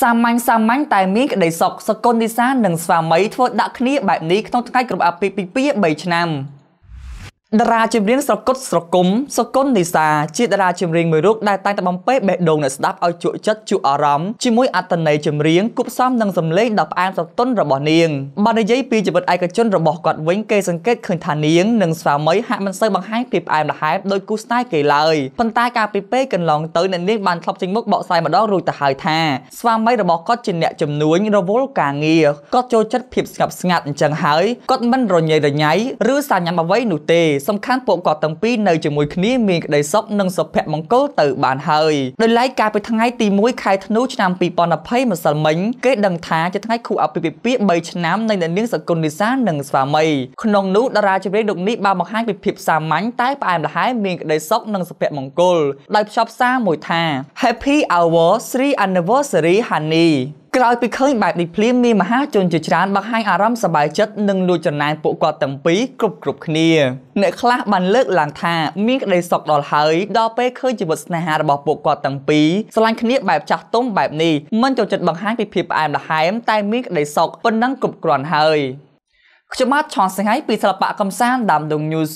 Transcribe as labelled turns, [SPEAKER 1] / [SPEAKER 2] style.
[SPEAKER 1] សាមញ្ញសាមញ្ញតែមានក្តីសុខសកុននិសានិងស្វាមីធ្វើដាក់គ្នាបែបនេះក្នុងថ្ងៃគ្រប់អាពាហ៍ពិពាហ៍3ឆ្នាំ។តារាចម្រៀងស្រគត់ស្រគំសកុននីសាជាតារាចម្រៀងមួយរូបដែលតែងតែបំពេបេះដូងអ្នកស្ដាប់ឲ្យជក់ចិត្តជក់អារម្មណ៍ជាមួយអត្តន័យចម្រៀងគប់សំនឹងសម្លេងដ៏ផ្អែមស្រទន់របស់នាងបើនិយាយពីជីវិតឯកជនរបស់គាត់វិញគេសង្កេតឃើញថានាងនិងស្វាមីហាក់មិនសូវបង្ហាញពីផ្អែមល្ហែមដោយគូស្នេហ៍គេឡើយប៉ុន្តែកាលពីពេលកន្លងទៅអ្នកនាងបានធ្លាប់ចេញមុខបកស្រាយម្ដងរួចទៅហើយថា ស្វាមីរបស់គាត់ជាអ្នកជំនួញរវល់ការងារគាត់ចូលចិត្តភាពស្ងប់ស្ងាត់អញ្ចឹងហើយគាត់មិនរញ៉េរញ៉ៃឬសាញ៉ាំអ្វីនោះទេសំខាន់ពួកគាត់ទាំងពីរនៅជាមួយគ្នាមានក្តីសុខនិងសុភមង្គលទៅបានហើយដោយឡែកកាលពីថ្ងៃទី1ខែធ្នូឆ្នាំ2020ម្សិលមិញគេដឹងថាជាថ្ងៃខួបអាពាហ៍ពិពាហ៍3ឆ្នាំនៃអ្នកនាង សកុននិសានិងស្វាមីក្នុងនោះតារាចម្រៀងលោកនេះបានបង្ហាញពីភាពសាមញ្ញតែផ្អែមល្ហែមមានក្តីសុខនិងសុភមង្គលដោយផ្សព្វផ្សាយមួយថា Happy Hour 3 Anniversary Honey ក្រោយពីឃើញបែបនេះភ្លាមមានមហាជនជាច្រើនបង្ហាញអារម្មណ៍សប្បាយចិត្តនិងលួចចំណាយពួកគាត់ទាំងពីរគ្រប់គ្រប់គ្នាអ្នកខ្លះបានលើកឡើងថាមានក្តីសោកដល់ហើយដល់ពេលឃើញជីវិតស្នេហារបស់ពួកគាត់ទាំងពីរស្រឡាញ់គ្នាបែបចាស់ទុំបែបនេះមិនចូលចិត្តបង្ហាញពីភាពផ្អែមល្ហែមតែមានក្តីសោកប៉ុណ្ណឹងគ្រប់គ្រាន់ហើយខ្ញុំបាទឆនសិង្ហៃពីសិល្បៈកំសាន្តដើមដង news